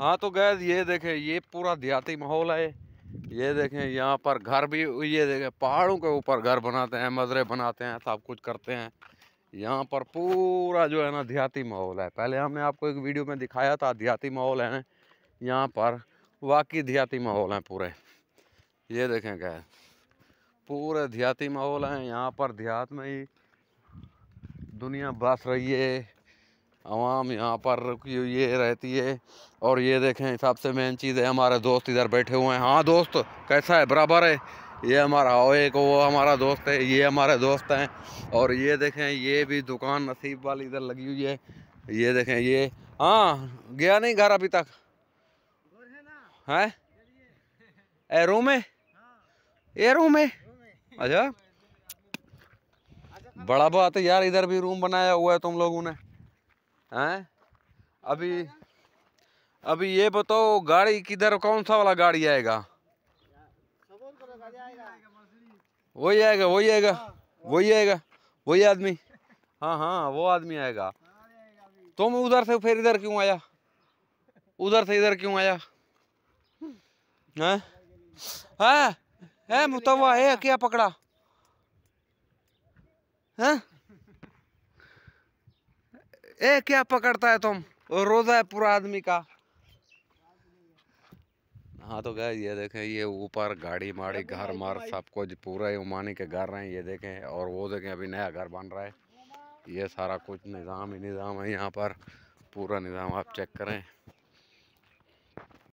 हाँ तो गैस ये देखें ये पूरा देहाती माहौल है ये देखें यहाँ पर घर भी ये देखें पहाड़ों के ऊपर घर बनाते हैं मजरे बनाते हैं सब कुछ करते हैं यहाँ पर पूरा जो है ना देहाती माहौल है पहले हमने आपको एक वीडियो में दिखाया था देहाती माहौल है यहाँ पर वाकई देहाती माहौल है पूरे ये देखें गैस पूरे देहाती माहौल है यहाँ पर देहात में ही दुनिया बस रही है आवाम यहाँ पर रुकी हुई ये रहती है और ये देखें सबसे मेन चीज़ है हमारे दोस्त इधर बैठे हुए हैं हाँ दोस्त कैसा है बराबर है ये हमारा ओ एक वो हमारा दोस्त है ये हमारे दोस्त हैं और ये देखें ये भी दुकान नसीब वाली इधर लगी हुई है ये देखें ये हाँ गया नहीं घर अभी तक है ए रूम है ये रूम है अच्छा बड़ा बात है यार इधर भी रूम बनाया हुआ है तुम लोगों ने हैं अभी अभी ये बताओ गाड़ी किधर कौन सा वाला गाड़ी आएगा वही आएगा वही आएगा वही आएगा वही आदमी हाँ हाँ वो आदमी आएगा तुम तो उधर से फिर इधर क्यों आया उधर से इधर क्यों आया हैं है? है मुतवा है क्या पकड़ा हैं ए क्या पकड़ता है तुम रोजा है पूरा आदमी का हाँ तो गए ये देखें ये ऊपर गाड़ी माड़ी घर मार सब कुछ पूरा उमानी के घर हैं ये देखें और वो देखें अभी नया घर बन रहा है ये सारा कुछ निज़ाम ही निज़ाम है यहाँ पर पूरा निज़ाम आप चेक करें